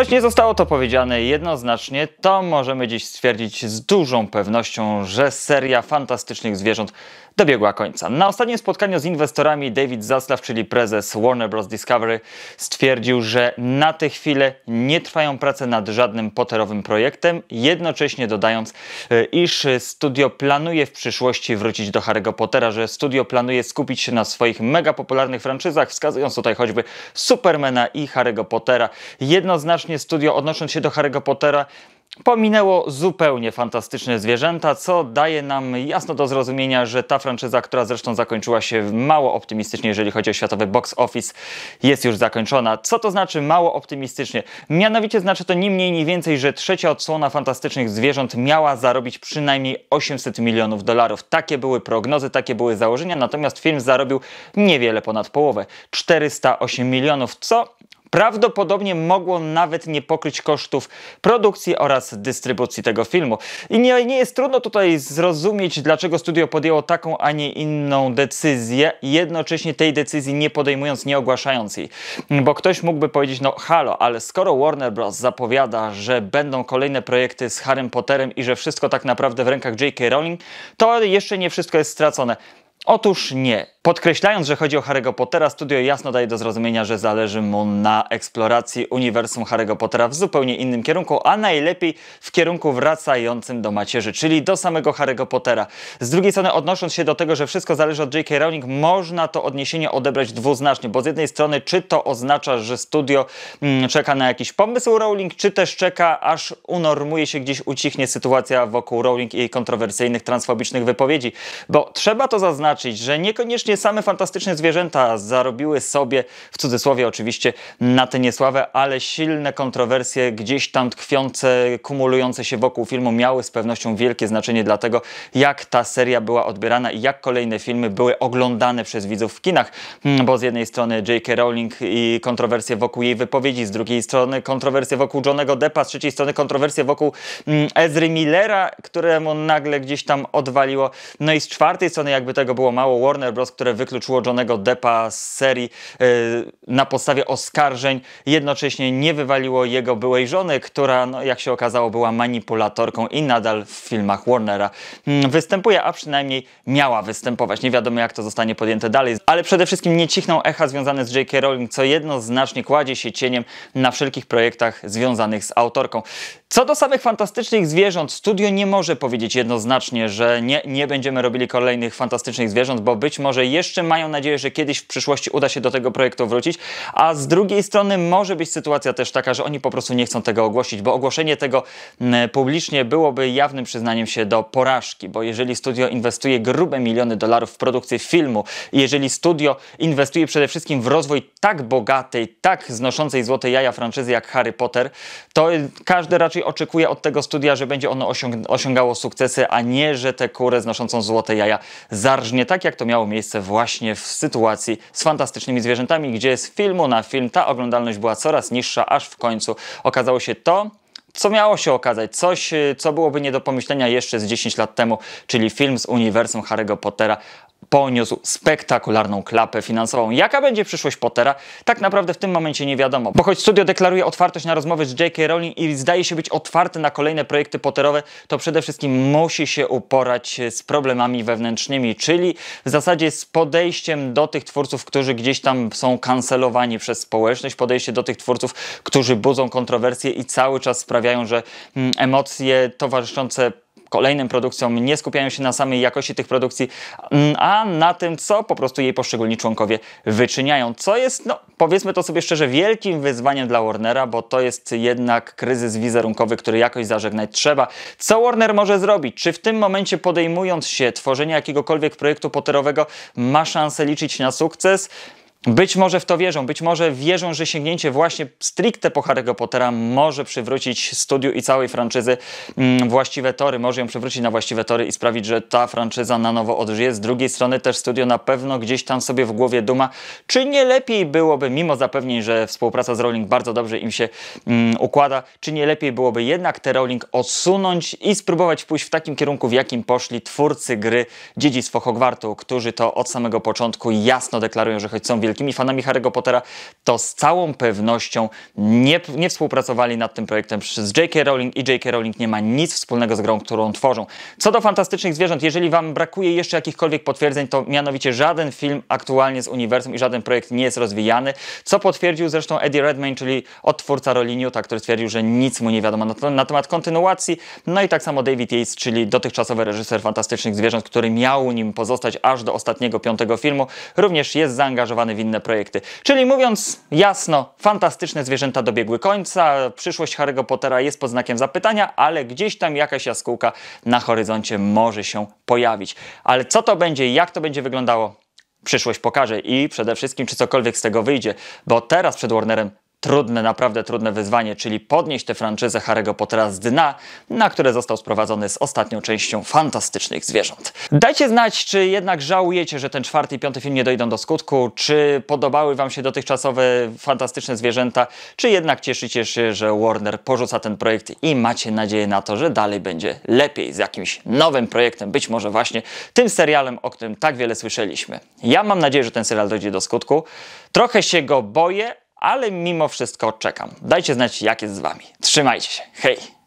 Choć nie zostało to powiedziane jednoznacznie, to możemy dziś stwierdzić z dużą pewnością, że seria fantastycznych zwierząt dobiegła końca. Na ostatnim spotkaniu z inwestorami David Zaslav, czyli prezes Warner Bros. Discovery, stwierdził, że na tę chwilę nie trwają prace nad żadnym Potterowym projektem, jednocześnie dodając, e, iż studio planuje w przyszłości wrócić do Harry'ego Pottera, że studio planuje skupić się na swoich mega popularnych franczyzach, wskazując tutaj choćby Supermana i Harry'ego Pottera. Jednoznacznie studio odnosząc się do Harry'ego Pottera Pominęło zupełnie fantastyczne zwierzęta, co daje nam jasno do zrozumienia, że ta franczyza, która zresztą zakończyła się mało optymistycznie, jeżeli chodzi o światowy box office, jest już zakończona. Co to znaczy mało optymistycznie? Mianowicie znaczy to nie mniej, nie więcej, że trzecia odsłona fantastycznych zwierząt miała zarobić przynajmniej 800 milionów dolarów. Takie były prognozy, takie były założenia, natomiast film zarobił niewiele ponad połowę 408 milionów, co Prawdopodobnie mogło nawet nie pokryć kosztów produkcji oraz dystrybucji tego filmu. I nie, nie jest trudno tutaj zrozumieć, dlaczego studio podjęło taką, a nie inną decyzję, jednocześnie tej decyzji nie podejmując, nie ogłaszając jej. Bo ktoś mógłby powiedzieć, no halo, ale skoro Warner Bros. zapowiada, że będą kolejne projekty z Harrym Potterem i że wszystko tak naprawdę w rękach J.K. Rowling, to jeszcze nie wszystko jest stracone. Otóż nie. Podkreślając, że chodzi o Harry'ego Pottera, studio jasno daje do zrozumienia, że zależy mu na eksploracji uniwersum Harry'ego Pottera w zupełnie innym kierunku, a najlepiej w kierunku wracającym do macierzy, czyli do samego Harry'ego Pottera. Z drugiej strony, odnosząc się do tego, że wszystko zależy od J.K. Rowling, można to odniesienie odebrać dwuznacznie, bo z jednej strony, czy to oznacza, że studio mm, czeka na jakiś pomysł Rowling, czy też czeka, aż unormuje się gdzieś, ucichnie sytuacja wokół Rowling i jej kontrowersyjnych, transfobicznych wypowiedzi. Bo trzeba to zaznaczyć, że niekoniecznie Praktycznie same fantastyczne zwierzęta zarobiły sobie, w cudzysłowie oczywiście, na tę niesławę, ale silne kontrowersje gdzieś tam tkwiące, kumulujące się wokół filmu miały z pewnością wielkie znaczenie dla tego, jak ta seria była odbierana i jak kolejne filmy były oglądane przez widzów w kinach. Hmm, bo z jednej strony J.K. Rowling i kontrowersje wokół jej wypowiedzi, z drugiej strony kontrowersje wokół Johnego Deppa, z trzeciej strony kontrowersje wokół mm, Ezry Millera, któremu nagle gdzieś tam odwaliło. No i z czwartej strony jakby tego było mało, Warner Bros., które wykluczyło Johnego Deppa z serii e, na podstawie oskarżeń, jednocześnie nie wywaliło jego byłej żony, która, no, jak się okazało, była manipulatorką i nadal w filmach Warnera mm, występuje, a przynajmniej miała występować. Nie wiadomo, jak to zostanie podjęte dalej, ale przede wszystkim nie cichną echa związane z J.K. Rowling, co jednoznacznie kładzie się cieniem na wszelkich projektach związanych z autorką. Co do samych fantastycznych zwierząt, studio nie może powiedzieć jednoznacznie, że nie, nie będziemy robili kolejnych fantastycznych zwierząt, bo być może jeszcze mają nadzieję, że kiedyś w przyszłości uda się do tego projektu wrócić, a z drugiej strony może być sytuacja też taka, że oni po prostu nie chcą tego ogłosić, bo ogłoszenie tego mm, publicznie byłoby jawnym przyznaniem się do porażki, bo jeżeli studio inwestuje grube miliony dolarów w produkcję filmu, jeżeli studio inwestuje przede wszystkim w rozwój tak bogatej, tak znoszącej złote jaja franczyzy jak Harry Potter, to każdy raczej oczekuje od tego studia, że będzie ono osiąg osiągało sukcesy, a nie, że tę kurę znoszącą złote jaja zarżnie, tak jak to miało miejsce właśnie w sytuacji z fantastycznymi zwierzętami, gdzie z filmu na film ta oglądalność była coraz niższa, aż w końcu okazało się to, co miało się okazać, coś, y, co byłoby nie do pomyślenia jeszcze z 10 lat temu, czyli film z uniwersum Harry'ego Pottera poniósł spektakularną klapę finansową. Jaka będzie przyszłość Pottera? Tak naprawdę w tym momencie nie wiadomo, bo choć studio deklaruje otwartość na rozmowy z J.K. Rowling i zdaje się być otwarte na kolejne projekty Potterowe, to przede wszystkim musi się uporać y, z problemami wewnętrznymi, czyli w zasadzie z podejściem do tych twórców, którzy gdzieś tam są kancelowani przez społeczność, podejście do tych twórców, którzy budzą kontrowersje i cały czas sprawiają sprawiają, że mm, emocje towarzyszące kolejnym produkcjom nie skupiają się na samej jakości tych produkcji, mm, a na tym, co po prostu jej poszczególni członkowie wyczyniają. Co jest, no powiedzmy to sobie szczerze, wielkim wyzwaniem dla Warnera, bo to jest jednak kryzys wizerunkowy, który jakoś zażegnać trzeba. Co Warner może zrobić? Czy w tym momencie podejmując się tworzenia jakiegokolwiek projektu poterowego ma szansę liczyć na sukces? Być może w to wierzą, być może wierzą, że sięgnięcie właśnie stricte po Harry'ego Pottera może przywrócić studiu i całej franczyzy mm, właściwe tory, może ją przywrócić na właściwe tory i sprawić, że ta franczyza na nowo odżyje. Z drugiej strony też studio na pewno gdzieś tam sobie w głowie duma, czy nie lepiej byłoby, mimo zapewnień, że współpraca z Rowling bardzo dobrze im się mm, układa, czy nie lepiej byłoby jednak tę Rowling odsunąć i spróbować pójść w takim kierunku, w jakim poszli twórcy gry Dziedzictwo Hogwartu, którzy to od samego początku jasno deklarują, że choć są wilkami, wielkimi fanami Harry'ego Pottera, to z całą pewnością nie, nie współpracowali nad tym projektem z J.K. Rowling i J.K. Rowling nie ma nic wspólnego z grą, którą tworzą. Co do fantastycznych zwierząt, jeżeli Wam brakuje jeszcze jakichkolwiek potwierdzeń, to mianowicie żaden film aktualnie z uniwersum i żaden projekt nie jest rozwijany, co potwierdził zresztą Eddie Redmayne, czyli odtwórca roli Newta, który stwierdził, że nic mu nie wiadomo na, na temat kontynuacji. No i tak samo David Yates, czyli dotychczasowy reżyser Fantastycznych Zwierząt, który miał nim pozostać aż do ostatniego piątego filmu, również jest zaangażowany w inne projekty. Czyli mówiąc jasno, fantastyczne zwierzęta dobiegły końca, przyszłość Harry'ego Pottera jest pod znakiem zapytania, ale gdzieś tam jakaś jaskółka na horyzoncie może się pojawić. Ale co to będzie, jak to będzie wyglądało, przyszłość pokaże i przede wszystkim, czy cokolwiek z tego wyjdzie, bo teraz przed Warnerem trudne, naprawdę trudne wyzwanie, czyli podnieść tę franczyzę Harry'ego Pottera z dna, na które został sprowadzony z ostatnią częścią Fantastycznych Zwierząt. Dajcie znać, czy jednak żałujecie, że ten czwarty i piąty film nie dojdą do skutku, czy podobały wam się dotychczasowe Fantastyczne Zwierzęta, czy jednak cieszycie się, że Warner porzuca ten projekt i macie nadzieję na to, że dalej będzie lepiej z jakimś nowym projektem, być może właśnie tym serialem, o którym tak wiele słyszeliśmy. Ja mam nadzieję, że ten serial dojdzie do skutku. Trochę się go boję, ale mimo wszystko czekam. Dajcie znać, jak jest z Wami. Trzymajcie się. Hej!